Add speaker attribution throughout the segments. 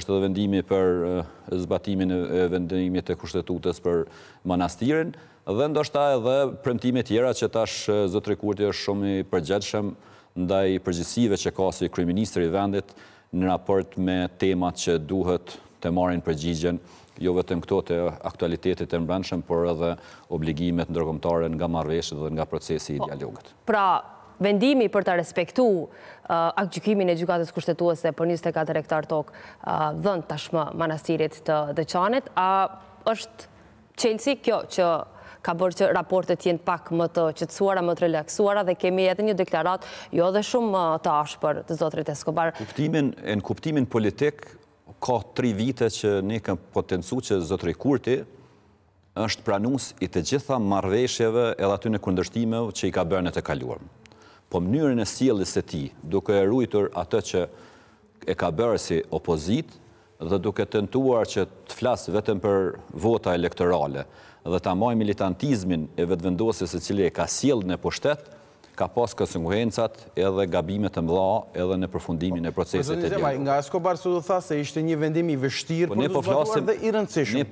Speaker 1: është edhe vendimi për zbatimin e vendimit e kushtetutës për manastirin, dhe ndoshta edhe premtime tjera që tash zëtëri kurti është shumë i përgjeqshem ndaj përgjësive që ka si i vendit në raport me temat që duhet të marin përgjigjen, jo vetëm këto të aktualitetit e mbranshem, por edhe obligimet ndërkomtare nga marveshët dhe nga procesi i dialogët.
Speaker 2: Pra, vendimi për të respektu uh, akëgjykimin e gjykatës kushtetuese për 24 hektar tokë uh, dhënd tashmë manastirit të dëqanit, a është qelësi kjo që ka bërë që raportet jenë pak më të qëtësuara, më të relaxuara dhe kemi edhe një deklarat jo dhe shumë uh,
Speaker 1: të ashë për të zotrit e skobar. Në kuptimin politik, ka tri vite që ne kem potencu që zotri Kurti është pranus i të gjitha marveshjeve edhe aty në kundështime që i ka bërë në të kaluarë po mënyrën e sjellis e ti, duke e rujtur atë që e ka bërë si opozit, dhe duke tentuar që të flasë vetëm për vota elektorale, dhe ta moj militantizmin e vetëvendosis e cilje e ka sjellë në pushtetë, ka pas kësënguhencat edhe gabimet të mdha edhe në përfundimin e po, po, procesit të dialogu.
Speaker 2: Nga Eskobar së du tha se ishte një vendim i vështirë, po, për du zbatuar
Speaker 1: dhe i rëndësishëm. Ne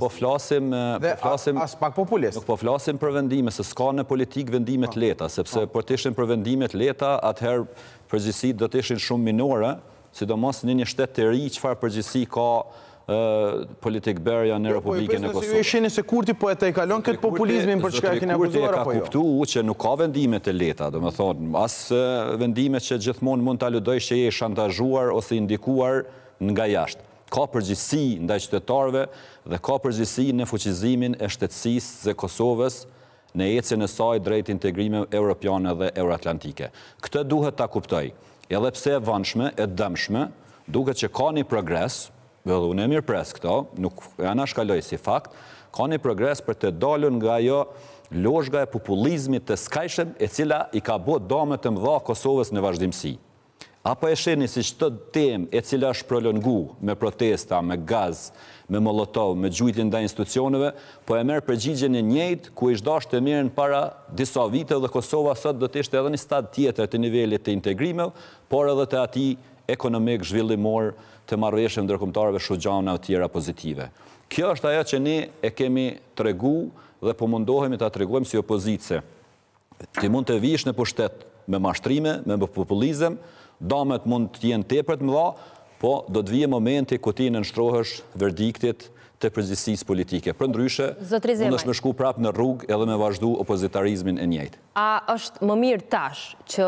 Speaker 1: po flasim... Dhe as pak populist. Nuk po flasim për vendime, se s'ka në politik vendimet leta, sepse për të ishin për vendimet leta, atëherë përgjësit do të ishin shumë minore, sidomos në një shtetë të ri, qëfar përgjësi ka politikë berja në po, po, Republikën e Kosovë. Po e
Speaker 2: shini se Kurti po e të i kalon këtë populizmin për qëka e kine apo jo? Kurti e ka kuptu
Speaker 1: u që nuk ka vendime të leta, do më thonë, asë vendime që gjithmonë mund të aludoj që je shantazhuar ose indikuar nga jashtë. Ka përgjithsi nda qëtetarve dhe ka përgjithsi në fuqizimin e shtetsisë dhe Kosovës në ecje në saj drejt integrime Europiane dhe Euroatlantike. Këtë duhet të kuptoj, edhe pse vanshme e dëmshme, duke që ka një progres, dhe unë e mirë presë këto, nuk e anashkaloj si fakt, ka një progres për të dalën nga jo loshga e populizmit të skajshem e cila i ka bo damet të mdha Kosovës në vazhdimësi. Apo e sheni si që të tem e cila është prolongu me protesta, me gaz, me molotov, me gjujtin dhe institucionove, po e merë përgjigje një njëjtë ku ishtë dashtë të mirën para disa vite dhe Kosova sot dhe të ishte edhe një stad tjetër të nivellit të integrimev, por edhe të ati ekonomik, zhvillimor, të marveshën ndërkomtarëve shugjana të tjera pozitive. Kjo është aja që ne e kemi të regu dhe po mundohemi të atreguem si opozitëse. Ti mund të vishë në pushtet me mashtrime, me populizem, damet mund të jenë tepër të dha, po do të vijë momenti ku ti në nështrohësh verdiktit të përgjësisë politike. Për ndryshe, mund është me shku prapë në rrugë edhe me vazhdu opozitarizmin e njëjtë.
Speaker 2: A është më mirë tash që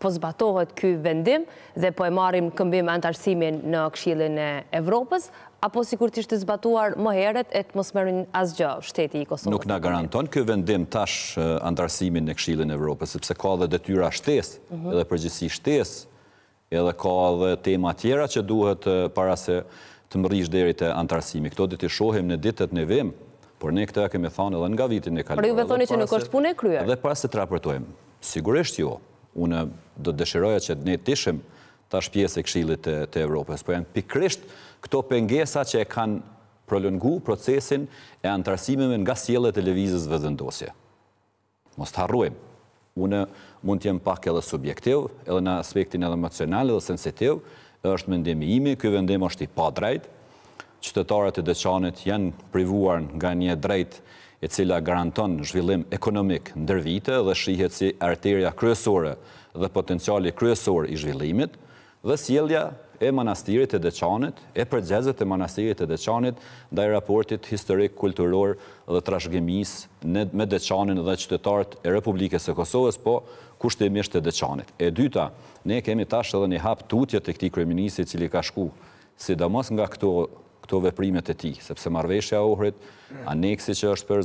Speaker 2: po zbatohet ky vendim dhe po e marim këmbim antarësimin në këshilin e Evropës, apo si kur tishtë zbatuar më heret e të mosmerin asgjë shteti i Kosovës. Nuk nga
Speaker 1: garanton kjo vendim tash antarësimin në kshilin Evropës, sepse ka dhe detyra shtes, mhm. edhe përgjësi shtes, edhe ka dhe tema tjera që duhet para se të mërish deri të antarësimi. Këto dhe të shohem në ditët në vim, por ne këta kemi thanë edhe nga vitin e kalimë. Por ju thoni që nuk është punë e kryer? Dhe para se të raportojmë, sigurisht jo, unë do të dëshiroja që ne të ishim tash pjesë e kshilit të Evropës, po janë pikrisht këto pengesa që e kanë prolongu procesin e antarësimeve nga sjellet e lëvizës vëzëndosje. Mos të harruim, unë mund të jem pak edhe subjektiv, edhe në aspektin edhe emocional edhe sensitiv, është mendimi imi, kjo vendim është i drejt, qëtëtarët e dëqanit janë privuar nga një drejt e cila garanton zhvillim ekonomik ndër vite dhe shihet si arteria kryesore dhe potenciali kryesor i zhvillimit, dhe sjelja e manastirit e deqanit, e përgjezet e manastirit e deqanit, dhe i raportit historik, kulturor dhe trashgjimis me deqanin dhe qytetart e Republikës e Kosovës, po kushtimisht e deqanit. E dyta, ne kemi tash edhe një hap tutje të këti kreminisi cili ka shku, sidomos nga këto veprimet e ti, sepse marveshja ohrit, aneksi që është për